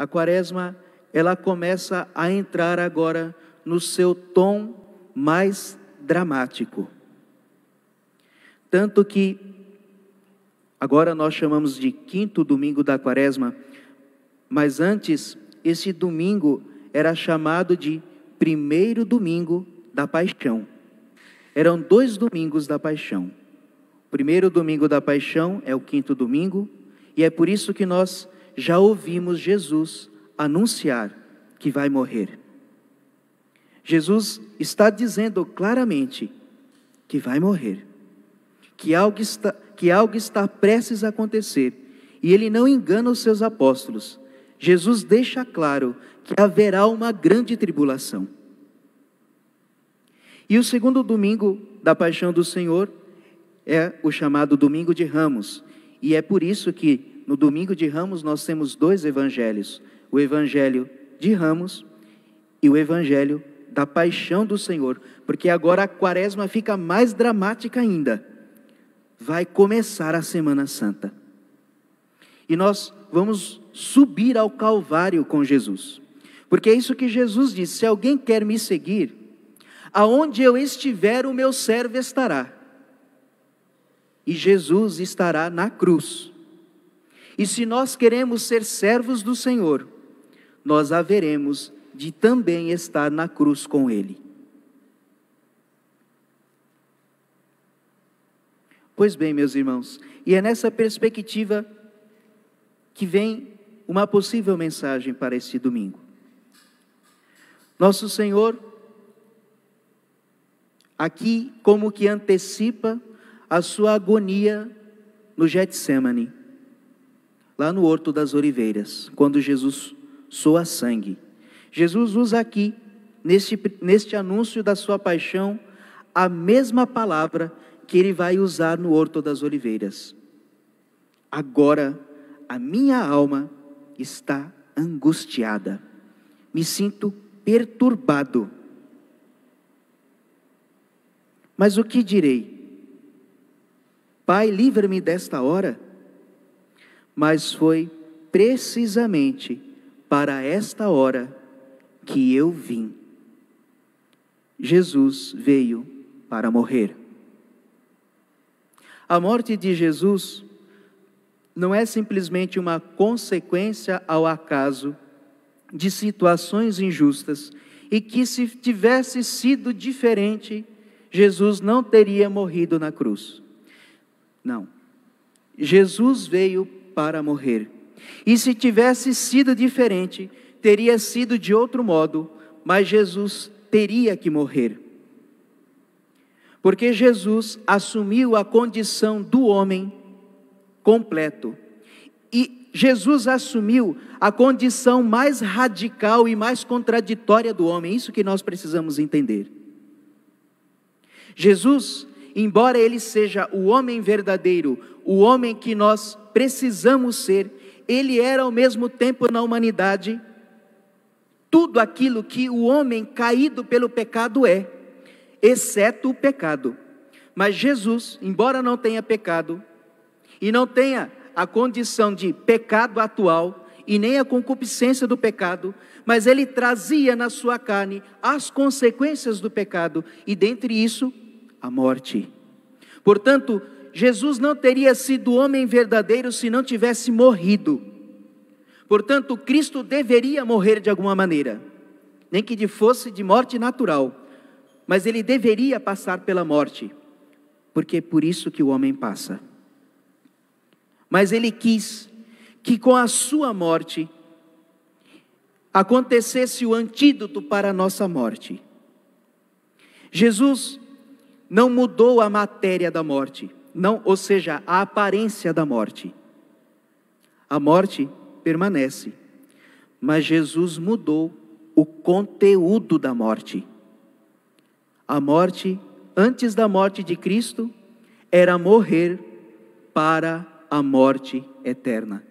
A quaresma, ela começa a entrar agora no seu tom mais dramático. Tanto que agora nós chamamos de quinto domingo da quaresma, mas antes esse domingo era chamado de primeiro domingo da paixão. Eram dois domingos da paixão. O primeiro domingo da paixão é o quinto domingo, e é por isso que nós já ouvimos Jesus anunciar que vai morrer. Jesus está dizendo claramente que vai morrer, que algo está, que algo está prestes a acontecer, e ele não engana os seus apóstolos. Jesus deixa claro que haverá uma grande tribulação. E o segundo domingo da Paixão do Senhor é o chamado Domingo de Ramos, e é por isso que no domingo de Ramos, nós temos dois evangelhos: o evangelho de Ramos e o evangelho da paixão do Senhor, porque agora a quaresma fica mais dramática ainda. Vai começar a Semana Santa. E nós vamos subir ao Calvário com Jesus. Porque é isso que Jesus disse: se alguém quer me seguir, aonde eu estiver, o meu servo estará. E Jesus estará na cruz. E se nós queremos ser servos do Senhor, nós haveremos de também estar na cruz com Ele. Pois bem, meus irmãos, e é nessa perspectiva que vem uma possível mensagem para este domingo. Nosso Senhor, aqui como que antecipa a sua agonia no Getsemane lá no Horto das Oliveiras, quando Jesus soa sangue. Jesus usa aqui, neste, neste anúncio da sua paixão, a mesma palavra que ele vai usar no Horto das Oliveiras. Agora, a minha alma está angustiada, me sinto perturbado. Mas o que direi? Pai, livra-me desta hora mas foi precisamente para esta hora que eu vim. Jesus veio para morrer. A morte de Jesus não é simplesmente uma consequência ao acaso de situações injustas e que, se tivesse sido diferente, Jesus não teria morrido na cruz. Não. Jesus veio para morrer. E se tivesse sido diferente, teria sido de outro modo, mas Jesus teria que morrer. Porque Jesus assumiu a condição do homem completo. E Jesus assumiu a condição mais radical e mais contraditória do homem, isso que nós precisamos entender. Jesus, embora ele seja o homem verdadeiro, o homem que nós precisamos ser, ele era ao mesmo tempo na humanidade tudo aquilo que o homem caído pelo pecado é, exceto o pecado. Mas Jesus, embora não tenha pecado, e não tenha a condição de pecado atual, e nem a concupiscência do pecado, mas ele trazia na sua carne as consequências do pecado, e dentre isso, a morte. Portanto, Jesus não teria sido homem verdadeiro se não tivesse morrido. Portanto, Cristo deveria morrer de alguma maneira, nem que fosse de morte natural, mas ele deveria passar pela morte, porque é por isso que o homem passa. Mas ele quis que com a sua morte acontecesse o antídoto para a nossa morte. Jesus não mudou a matéria da morte, não, ou seja, a aparência da morte. A morte permanece, mas Jesus mudou o conteúdo da morte. A morte, antes da morte de Cristo, era morrer para a morte eterna.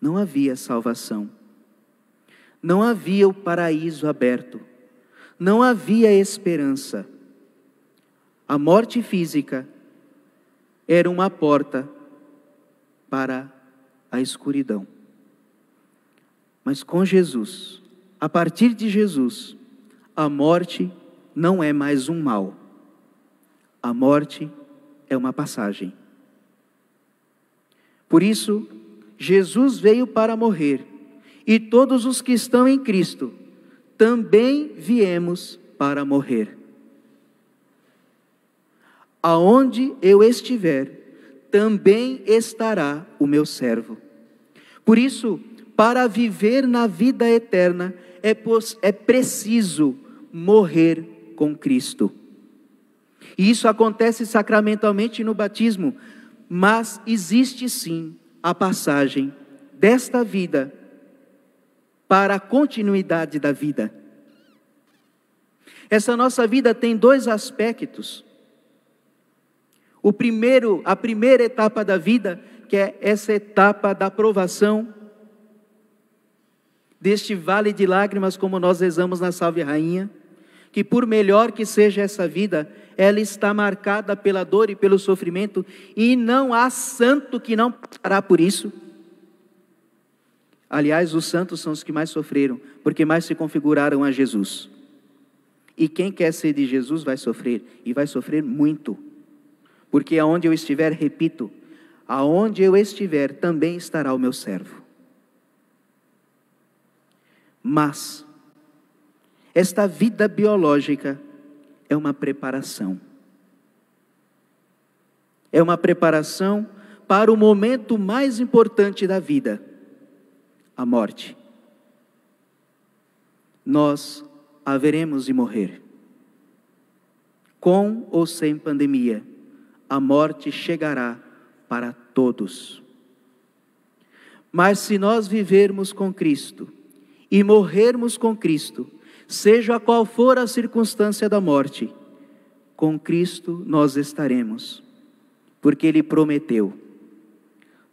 Não havia salvação. Não havia o paraíso aberto. Não havia esperança. A morte física era uma porta para a escuridão. Mas com Jesus, a partir de Jesus, a morte não é mais um mal. A morte é uma passagem. Por isso, Jesus veio para morrer, e todos os que estão em Cristo também viemos para morrer aonde eu estiver, também estará o meu servo. Por isso, para viver na vida eterna, é, é preciso morrer com Cristo. E isso acontece sacramentalmente no batismo, mas existe sim a passagem desta vida para a continuidade da vida. Essa nossa vida tem dois aspectos. O primeiro, a primeira etapa da vida, que é essa etapa da provação deste vale de lágrimas, como nós rezamos na Salve Rainha, que por melhor que seja essa vida, ela está marcada pela dor e pelo sofrimento, e não há santo que não passará por isso. Aliás, os santos são os que mais sofreram, porque mais se configuraram a Jesus. E quem quer ser de Jesus vai sofrer, e vai sofrer muito porque aonde eu estiver, repito, aonde eu estiver, também estará o meu servo. Mas, esta vida biológica é uma preparação. É uma preparação para o momento mais importante da vida, a morte. Nós haveremos de morrer, com ou sem pandemia a morte chegará para todos. Mas se nós vivermos com Cristo e morrermos com Cristo, seja qual for a circunstância da morte, com Cristo nós estaremos, porque Ele prometeu.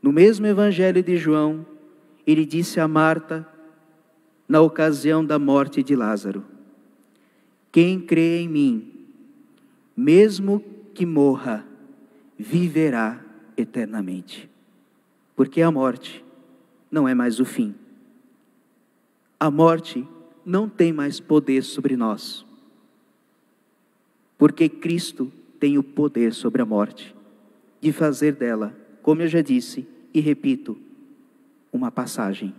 No mesmo Evangelho de João, ele disse a Marta, na ocasião da morte de Lázaro: Quem crê em mim, mesmo que morra, viverá eternamente. Porque a morte não é mais o fim. A morte não tem mais poder sobre nós. Porque Cristo tem o poder sobre a morte, de fazer dela, como eu já disse e repito, uma passagem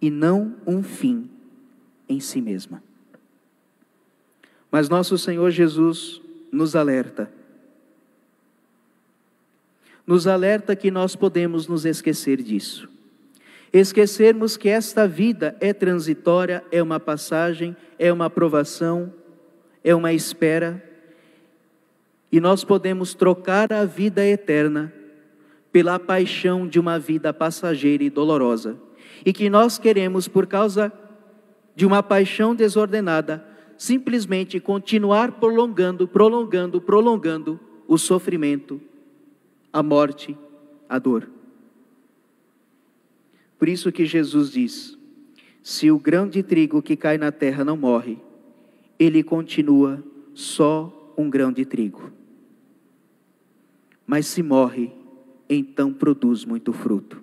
e não um fim em si mesma. Mas nosso Senhor Jesus nos alerta nos alerta que nós podemos nos esquecer disso. Esquecermos que esta vida é transitória, é uma passagem, é uma aprovação, é uma espera, e nós podemos trocar a vida eterna pela paixão de uma vida passageira e dolorosa, e que nós queremos, por causa de uma paixão desordenada, simplesmente continuar prolongando, prolongando, prolongando o sofrimento a morte, a dor. Por isso que Jesus diz: se o grão de trigo que cai na terra não morre, ele continua só um grão de trigo. Mas se morre, então produz muito fruto.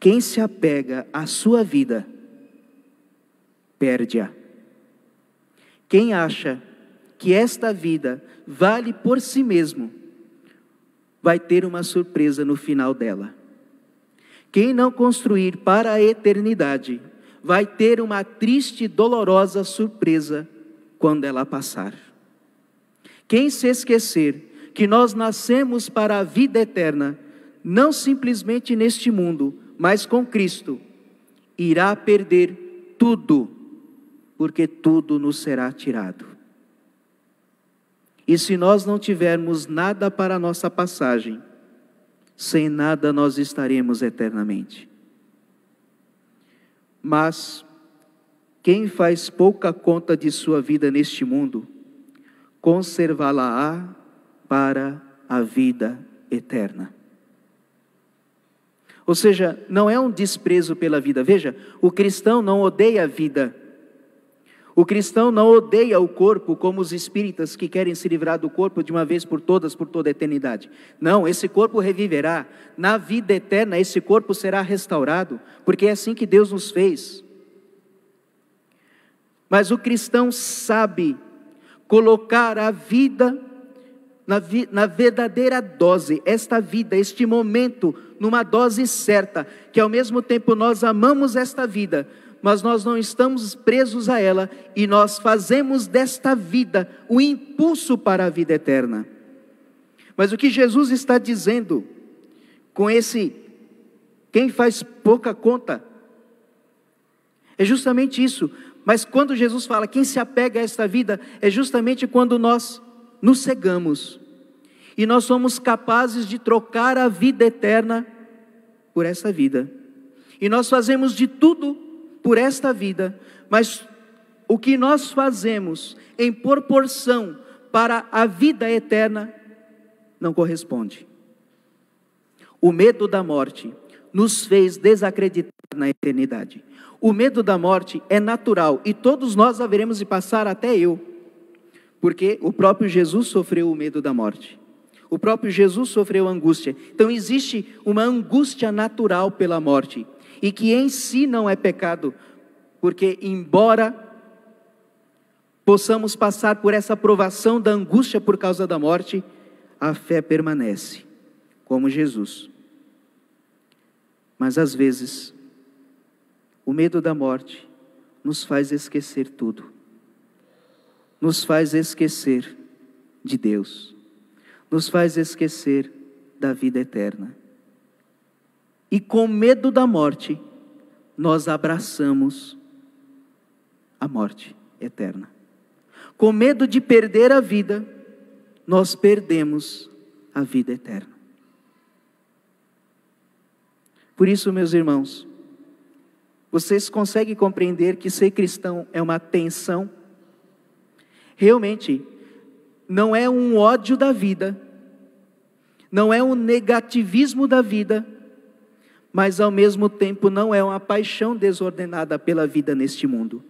Quem se apega à sua vida, perde-a. Quem acha que esta vida vale por si mesmo, vai ter uma surpresa no final dela. Quem não construir para a eternidade vai ter uma triste e dolorosa surpresa quando ela passar. Quem se esquecer que nós nascemos para a vida eterna, não simplesmente neste mundo, mas com Cristo, irá perder tudo, porque tudo nos será tirado. E se nós não tivermos nada para a nossa passagem, sem nada nós estaremos eternamente. Mas quem faz pouca conta de sua vida neste mundo, conservá-la-á para a vida eterna. Ou seja, não é um desprezo pela vida. Veja, o cristão não odeia a vida, o cristão não odeia o corpo como os espíritas que querem se livrar do corpo de uma vez por todas, por toda a eternidade. Não, esse corpo reviverá. Na vida eterna, esse corpo será restaurado, porque é assim que Deus nos fez. Mas o cristão sabe colocar a vida na, vi, na, verdadeira dose, esta vida, este momento, numa dose certa, que ao mesmo tempo nós amamos esta vida, mas nós não estamos presos a ela e nós fazemos desta vida o impulso para a vida eterna. Mas o que Jesus está dizendo com esse quem faz pouca conta é justamente isso. Mas quando Jesus fala quem se apega a esta vida, é justamente quando nós nos cegamos e nós somos capazes de trocar a vida eterna por essa vida. E nós fazemos de tudo por esta vida, mas o que nós fazemos em proporção para a vida eterna não corresponde. O medo da morte nos fez desacreditar na eternidade. O medo da morte é natural e todos nós haveremos de passar, até eu, porque o próprio Jesus sofreu o medo da morte. O próprio Jesus sofreu angústia. Então existe uma angústia natural pela morte e que em si não é pecado, porque, embora possamos passar por essa provação da angústia por causa da morte, a fé permanece, como Jesus. Mas às vezes, o medo da morte nos faz esquecer tudo, nos faz esquecer de Deus, nos faz esquecer da vida eterna e com medo da morte, nós abraçamos a morte eterna. Com medo de perder a vida, nós perdemos a vida eterna. Por isso, meus irmãos, vocês conseguem compreender que ser cristão é uma tensão? Realmente, não é um ódio da vida, não é um negativismo da vida, mas ao mesmo tempo não é uma paixão desordenada pela vida neste mundo.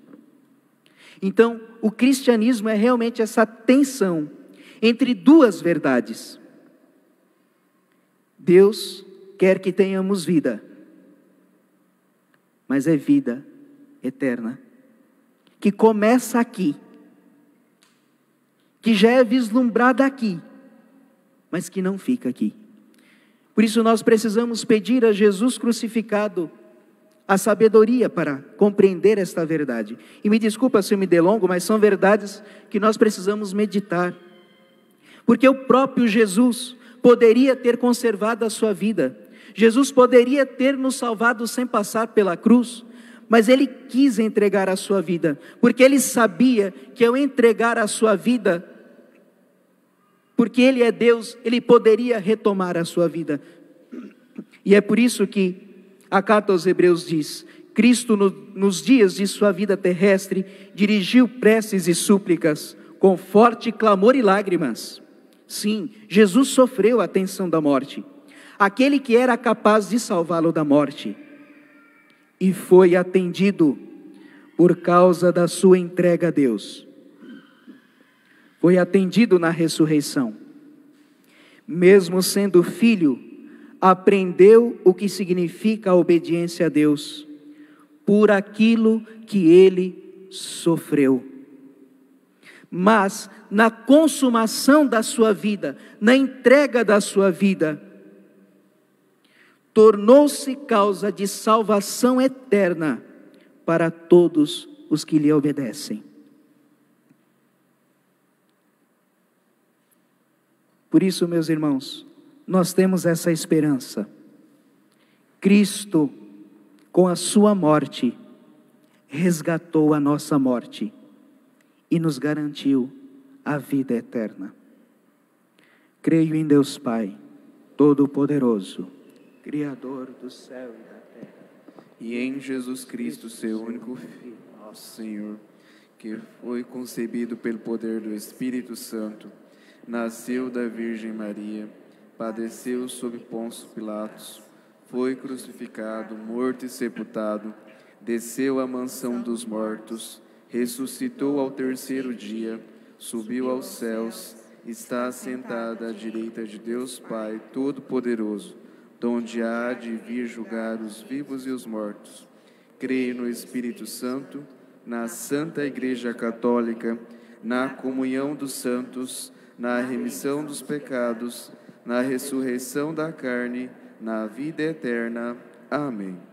Então, o cristianismo é realmente essa tensão entre duas verdades. Deus quer que tenhamos vida, mas é vida eterna, que começa aqui, que já é vislumbrada aqui, mas que não fica aqui. Por isso nós precisamos pedir a Jesus crucificado a sabedoria para compreender esta verdade. E me desculpa se eu me delongo, mas são verdades que nós precisamos meditar. Porque o próprio Jesus poderia ter conservado a sua vida. Jesus poderia ter nos salvado sem passar pela cruz, mas ele quis entregar a sua vida, porque ele sabia que ao entregar a sua vida, porque Ele é Deus, Ele poderia retomar a sua vida. E é por isso que a carta aos Hebreus diz: Cristo, no, nos dias de sua vida terrestre, dirigiu preces e súplicas com forte clamor e lágrimas. Sim, Jesus sofreu a tensão da morte, aquele que era capaz de salvá-lo da morte, e foi atendido por causa da sua entrega a Deus foi atendido na ressurreição. Mesmo sendo filho, aprendeu o que significa a obediência a Deus, por aquilo que ele sofreu. Mas, na consumação da sua vida, na entrega da sua vida, tornou-se causa de salvação eterna para todos os que lhe obedecem. Por isso, meus irmãos, nós temos essa esperança. Cristo, com a sua morte, resgatou a nossa morte e nos garantiu a vida eterna. Creio em Deus Pai, Todo-Poderoso, Criador do céu e da terra, e em Jesus Cristo, seu único Filho, nosso Senhor, que foi concebido pelo poder do Espírito Santo nasceu da Virgem Maria, padeceu sob Pôncio Pilatos, foi crucificado, morto e sepultado, desceu à mansão dos mortos, ressuscitou ao terceiro dia, subiu aos céus, está sentada à direita de Deus Pai Todo-Poderoso, donde há de vir julgar os vivos e os mortos. Creio no Espírito Santo, na Santa Igreja Católica, na comunhão dos santos, na remissão dos pecados, na ressurreição da carne, na vida eterna. Amém.